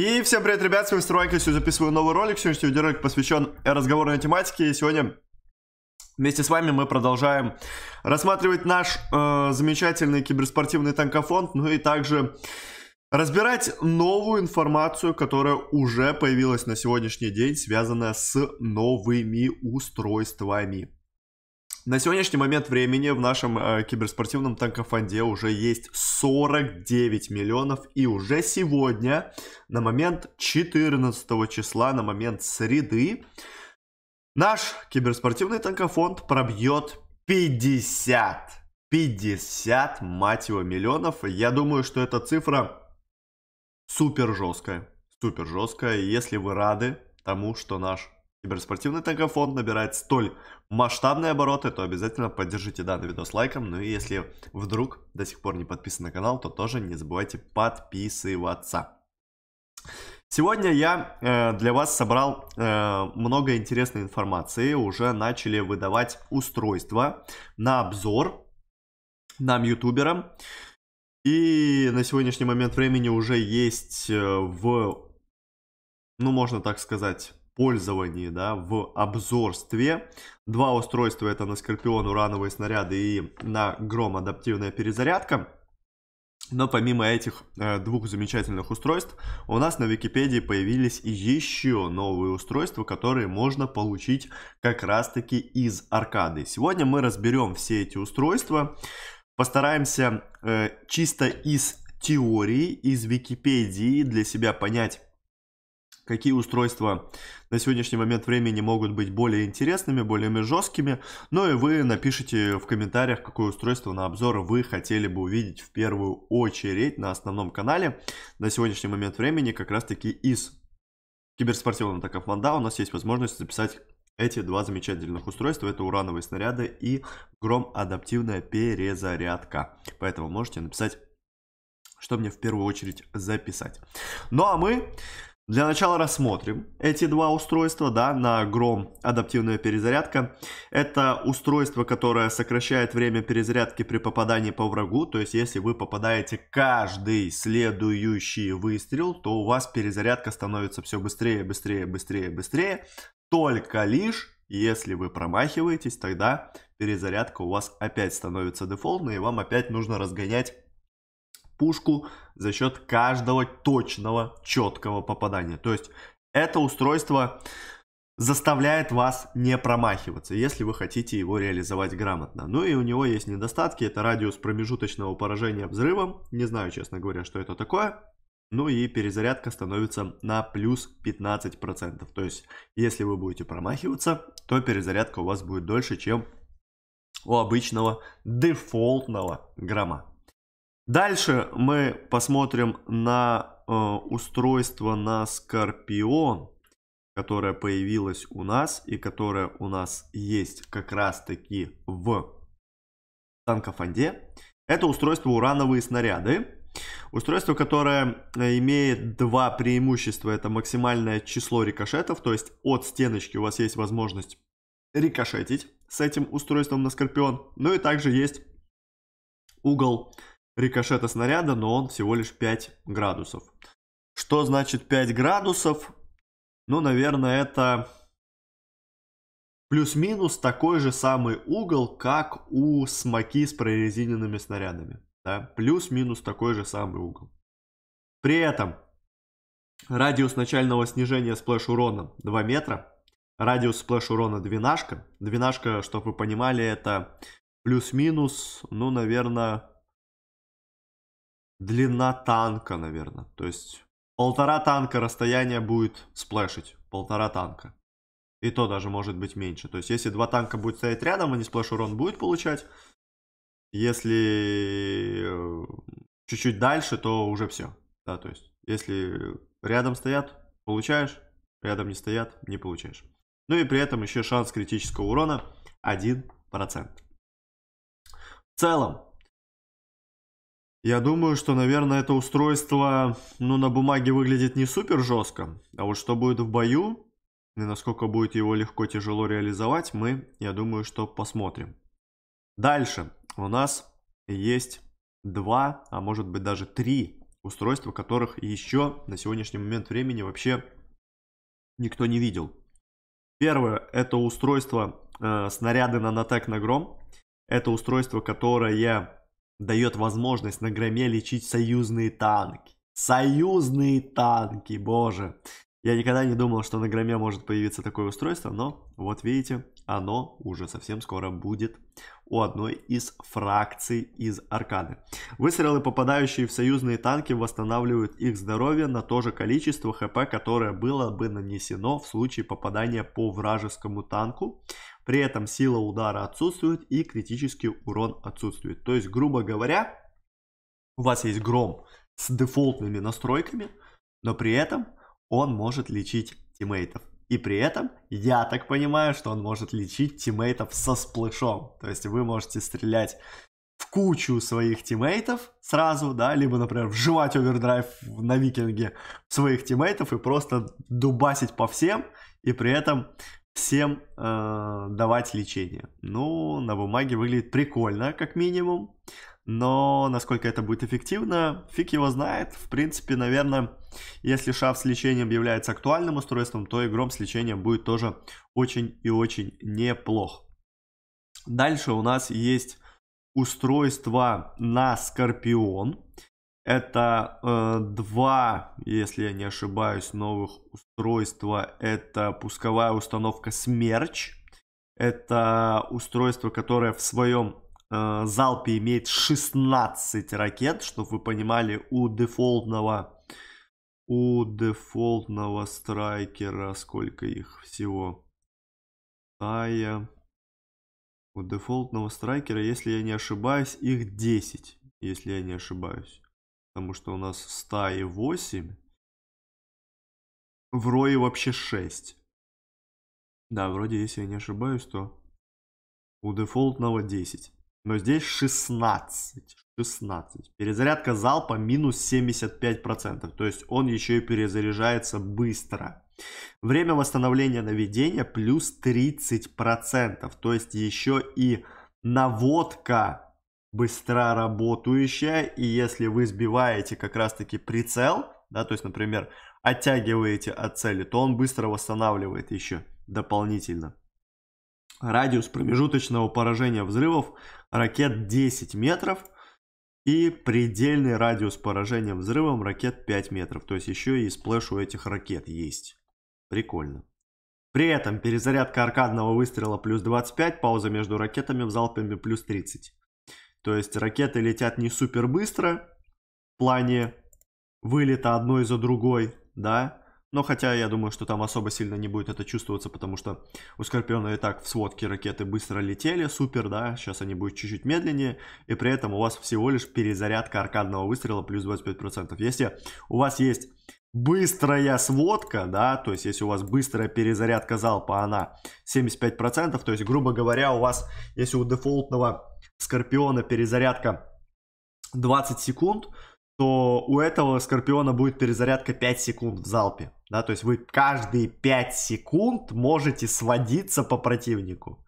И всем привет, ребят, с вами Стройка, сегодня записываю новый ролик, сегодняшний видеоролик посвящен разговорной тематике, и сегодня вместе с вами мы продолжаем рассматривать наш э, замечательный киберспортивный танкофонд, ну и также разбирать новую информацию, которая уже появилась на сегодняшний день, связанная с новыми устройствами. На сегодняшний момент времени в нашем э, киберспортивном танкофанде уже есть 49 миллионов. И уже сегодня, на момент 14 числа, на момент среды, наш киберспортивный танкофонд пробьет 50. 50, мать его, миллионов. Я думаю, что эта цифра супер жесткая. Супер жесткая. Если вы рады тому, что наш киберспортивный танкофон набирает столь масштабные обороты, то обязательно поддержите данный видос лайком. Ну и если вдруг до сих пор не подписан на канал, то тоже не забывайте подписываться. Сегодня я э, для вас собрал э, много интересной информации. Уже начали выдавать устройства на обзор нам, ютуберам. И на сегодняшний момент времени уже есть э, в, ну можно так сказать, пользовании, да, в обзорстве. Два устройства это на Скорпион урановые снаряды и на Гром адаптивная перезарядка. Но помимо этих э, двух замечательных устройств, у нас на Википедии появились еще новые устройства, которые можно получить как раз-таки из аркады. Сегодня мы разберем все эти устройства, постараемся э, чисто из теории, из Википедии для себя понять, какие устройства на сегодняшний момент времени могут быть более интересными, более жесткими. Ну и вы напишите в комментариях, какое устройство на обзор вы хотели бы увидеть в первую очередь на основном канале. На сегодняшний момент времени как раз таки из киберспортивного Такафманда у нас есть возможность записать эти два замечательных устройства. Это урановые снаряды и гром адаптивная перезарядка. Поэтому можете написать что мне в первую очередь записать. Ну а мы для начала рассмотрим эти два устройства, да, на Гром адаптивная перезарядка. Это устройство, которое сокращает время перезарядки при попадании по врагу, то есть если вы попадаете каждый следующий выстрел, то у вас перезарядка становится все быстрее, быстрее, быстрее, быстрее, только лишь если вы промахиваетесь, тогда перезарядка у вас опять становится дефолтной, и вам опять нужно разгонять пушку за счет каждого точного, четкого попадания. То есть это устройство заставляет вас не промахиваться, если вы хотите его реализовать грамотно. Ну и у него есть недостатки, это радиус промежуточного поражения взрывом, не знаю, честно говоря, что это такое, ну и перезарядка становится на плюс 15%. То есть, если вы будете промахиваться, то перезарядка у вас будет дольше, чем у обычного дефолтного грамма. Дальше мы посмотрим на э, устройство на Скорпион, которое появилось у нас и которое у нас есть как раз таки в танкофонде. Это устройство урановые снаряды. Устройство, которое э, имеет два преимущества. Это максимальное число рикошетов, то есть от стеночки у вас есть возможность рикошетить с этим устройством на Скорпион. Ну и также есть угол рикошета снаряда, но он всего лишь 5 градусов. Что значит 5 градусов? Ну, наверное, это плюс-минус такой же самый угол, как у смоки с прорезиненными снарядами. Да? Плюс-минус такой же самый угол. При этом радиус начального снижения сплэш-урона 2 метра, радиус сплэш-урона двенашка. Двенашка, чтобы вы понимали, это плюс-минус, ну, наверное, длина танка, наверное. То есть полтора танка расстояние будет сплэшить. Полтора танка. И то даже может быть меньше. То есть если два танка будет стоять рядом, они сплэш урон будет получать. Если э, чуть-чуть дальше, то уже все. Да, то есть если рядом стоят, получаешь. Рядом не стоят, не получаешь. Ну и при этом еще шанс критического урона 1%. В целом, я думаю, что, наверное, это устройство, ну, на бумаге выглядит не супер жестко, а вот что будет в бою, и насколько будет его легко, тяжело реализовать, мы, я думаю, что посмотрим. Дальше у нас есть два, а может быть даже три устройства, которых еще на сегодняшний момент времени вообще никто не видел. Первое – это устройство э, снаряды нанотек на гром. Это устройство, которое я дает возможность на громе лечить союзные танки. Союзные танки, боже. Я никогда не думал, что на громе может появиться такое устройство, но вот видите, оно уже совсем скоро будет у одной из фракций из Аркады. Выстрелы, попадающие в союзные танки, восстанавливают их здоровье на то же количество ХП, которое было бы нанесено в случае попадания по вражескому танку при этом сила удара отсутствует и критический урон отсутствует. То есть, грубо говоря, у вас есть гром с дефолтными настройками, но при этом он может лечить тиммейтов. И при этом, я так понимаю, что он может лечить тиммейтов со сплэшом. То есть вы можете стрелять в кучу своих тиммейтов сразу, да, либо, например, вживать овердрайв на викинге своих тиммейтов и просто дубасить по всем, и при этом всем э, давать лечение. Ну, на бумаге выглядит прикольно, как минимум, но насколько это будет эффективно, фиг его знает. В принципе, наверное, если шаф с лечением является актуальным устройством, то и гром с лечением будет тоже очень и очень неплох. Дальше у нас есть устройство на Скорпион. Это э, два, если я не ошибаюсь, новых устройства. Это пусковая установка Смерч. Это устройство, которое в своем э, залпе имеет 16 ракет, чтобы вы понимали, у дефолтного у дефолтного страйкера сколько их всего? Тая. У дефолтного страйкера, если я не ошибаюсь, их 10, если я не ошибаюсь. Потому что у нас в стае 8. В рое вообще 6. Да, вроде, если я не ошибаюсь, то у дефолтного 10. Но здесь 16. 16. Перезарядка залпа минус 75%. То есть он еще и перезаряжается быстро. Время восстановления наведения плюс 30%. То есть еще и наводка быстро работающая, и если вы сбиваете как раз-таки прицел, да, то есть, например, оттягиваете от цели, то он быстро восстанавливает еще дополнительно. Радиус промежуточного поражения взрывов ракет 10 метров и предельный радиус поражения взрывом ракет 5 метров. То есть еще и сплэш у этих ракет есть. Прикольно. При этом перезарядка аркадного выстрела плюс 25, пауза между ракетами в залпами плюс 30. То есть ракеты летят не супер быстро в плане вылета одной за другой, да, но хотя я думаю, что там особо сильно не будет это чувствоваться, потому что у Скорпиона и так в сводке ракеты быстро летели, супер, да, сейчас они будут чуть-чуть медленнее, и при этом у вас всего лишь перезарядка аркадного выстрела плюс 25%. Если у вас есть быстрая сводка, да, то есть если у вас быстрая перезарядка залпа, она 75%, то есть, грубо говоря, у вас, если у дефолтного Скорпиона перезарядка 20 секунд, то у этого Скорпиона будет перезарядка 5 секунд в залпе. Да, то есть вы каждые 5 секунд можете сводиться по противнику.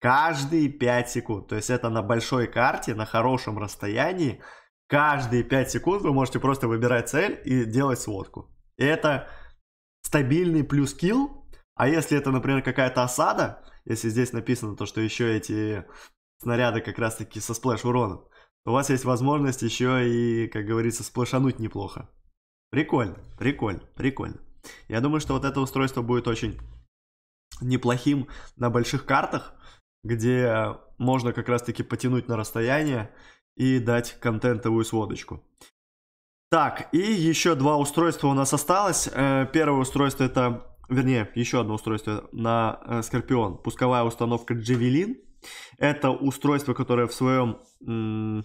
Каждые 5 секунд. То есть это на большой карте, на хорошем расстоянии. Каждые 5 секунд вы можете просто выбирать цель и делать сводку. это стабильный плюс килл. А если это, например, какая-то осада, если здесь написано то, что еще эти снаряда как раз-таки со сплэш-уроном, у вас есть возможность еще и, как говорится, сплэшануть неплохо. Прикольно, прикольно, прикольно. Я думаю, что вот это устройство будет очень неплохим на больших картах, где можно как раз-таки потянуть на расстояние и дать контентовую сводочку. Так, и еще два устройства у нас осталось. Э, первое устройство это, вернее, еще одно устройство на э, скорпион Пусковая установка Javelin это устройство, которое в своем м-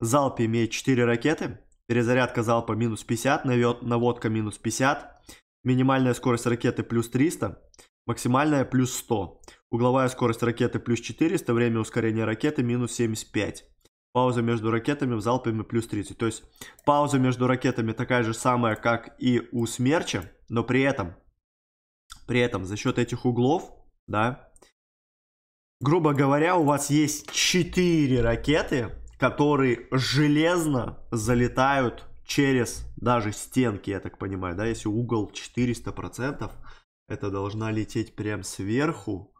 залпе имеет 4 ракеты. Перезарядка залпа минус 50, наводка минус 50. Минимальная скорость ракеты плюс 300, максимальная плюс 100. Угловая скорость ракеты плюс 400, время ускорения ракеты минус 75. Пауза между ракетами в залпами плюс 30. То есть пауза между ракетами такая же самая, как и у смерча, но при этом, при этом за счет этих углов, да, грубо говоря, у вас есть 4 ракеты, которые железно залетают через даже стенки, я так понимаю, да, если угол 400%, это должна лететь прям сверху.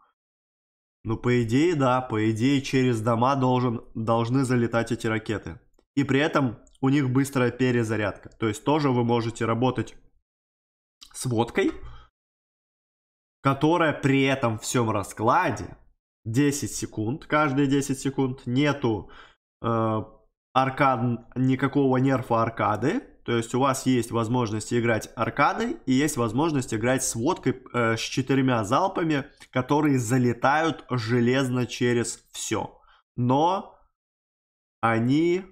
Ну, по идее, да, по идее, через дома должен, должны залетать эти ракеты. И при этом у них быстрая перезарядка. То есть тоже вы можете работать с водкой, которая при этом всем раскладе 10 секунд, каждые 10 секунд. Нету э, аркад, никакого нерфа аркады. То есть у вас есть возможность играть аркадой и есть возможность играть с водкой э, с четырьмя залпами, которые залетают железно через все. Но они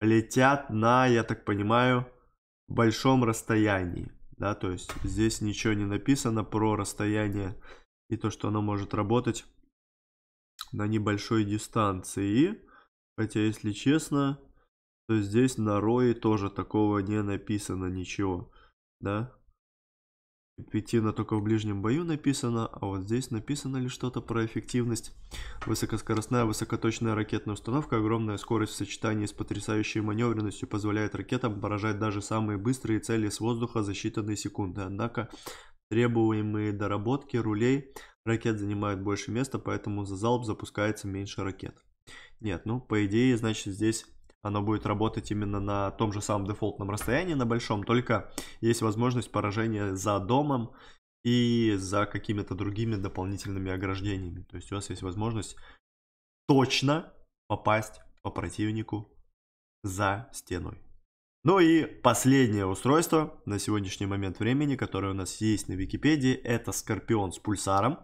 летят на, я так понимаю, большом расстоянии. Да, то есть здесь ничего не написано про расстояние и то, что оно может работать на небольшой дистанции. Хотя, если честно, то здесь на Рое тоже такого не написано ничего. Да? Эффективно только в ближнем бою написано, а вот здесь написано ли что-то про эффективность. Высокоскоростная, высокоточная ракетная установка, огромная скорость в сочетании с потрясающей маневренностью позволяет ракетам поражать даже самые быстрые цели с воздуха за считанные секунды. Однако требуемые доработки рулей ракет занимают больше места, поэтому за залп запускается меньше ракет. Нет, ну, по идее, значит, здесь оно будет работать именно на том же самом дефолтном расстоянии, на большом, только есть возможность поражения за домом и за какими-то другими дополнительными ограждениями. То есть у вас есть возможность точно попасть по противнику за стеной. Ну и последнее устройство на сегодняшний момент времени, которое у нас есть на Википедии, это Скорпион с пульсаром.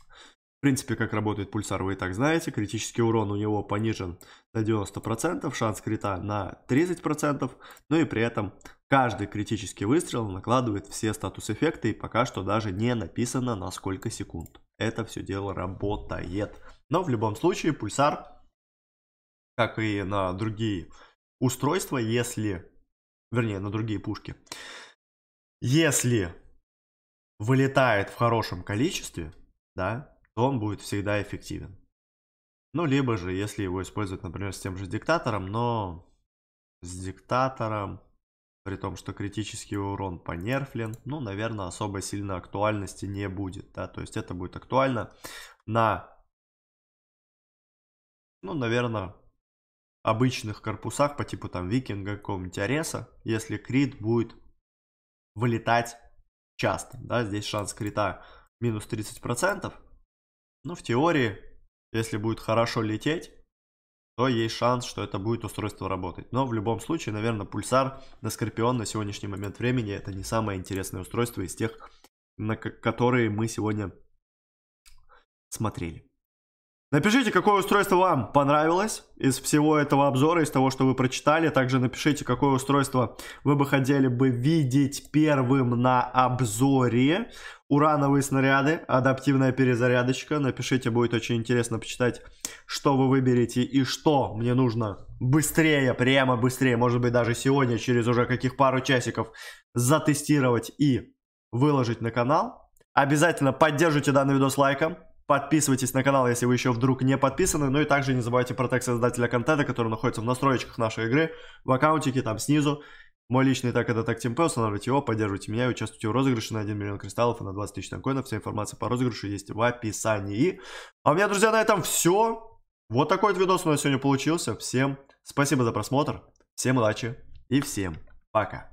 В принципе, как работает пульсар, вы и так знаете. Критический урон у него понижен на 90%, шанс крита на 30%. Ну и при этом каждый критический выстрел накладывает все статус-эффекты. И пока что даже не написано на сколько секунд. Это все дело работает. Но в любом случае пульсар, как и на другие устройство, если, вернее, на другие пушки, если вылетает в хорошем количестве, да, то он будет всегда эффективен. Ну, либо же, если его использовать, например, с тем же диктатором, но с диктатором, при том, что критический урон понерфлен, ну, наверное, особо сильно актуальности не будет, да, то есть это будет актуально на, ну, наверное, обычных корпусах по типу там Викинга какого-нибудь Ареса, если Крит будет вылетать часто, да, здесь шанс Крита минус 30%, но ну, в теории, если будет хорошо лететь, то есть шанс, что это будет устройство работать. Но в любом случае, наверное, пульсар на Скорпион на сегодняшний момент времени это не самое интересное устройство из тех, на которые мы сегодня смотрели. Напишите, какое устройство вам понравилось из всего этого обзора, из того, что вы прочитали. Также напишите, какое устройство вы бы хотели бы видеть первым на обзоре. Урановые снаряды, адаптивная перезарядочка. Напишите, будет очень интересно почитать, что вы выберете и что мне нужно быстрее, прямо быстрее, может быть даже сегодня, через уже каких пару часиков, затестировать и выложить на канал. Обязательно поддержите данный видос лайком. Подписывайтесь на канал, если вы еще вдруг не подписаны. Ну и также не забывайте про тег создателя контента, который находится в настройках нашей игры, в аккаунтике там снизу. Мой личный так это так темпе, устанавливайте его, поддерживайте меня и участвуйте в розыгрыше на 1 миллион кристаллов и на 20 тысяч танкоинов. Вся информация по розыгрышу есть в описании. А у меня, друзья, на этом все. Вот такой вот видос у нас сегодня получился. Всем спасибо за просмотр, всем удачи и всем пока.